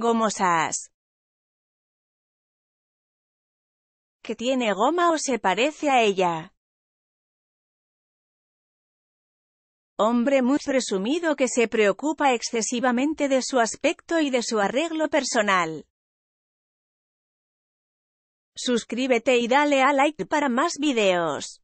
Gomosas. Que tiene goma o se parece a ella. Hombre muy presumido que se preocupa excesivamente de su aspecto y de su arreglo personal. Suscríbete y dale a like para más videos.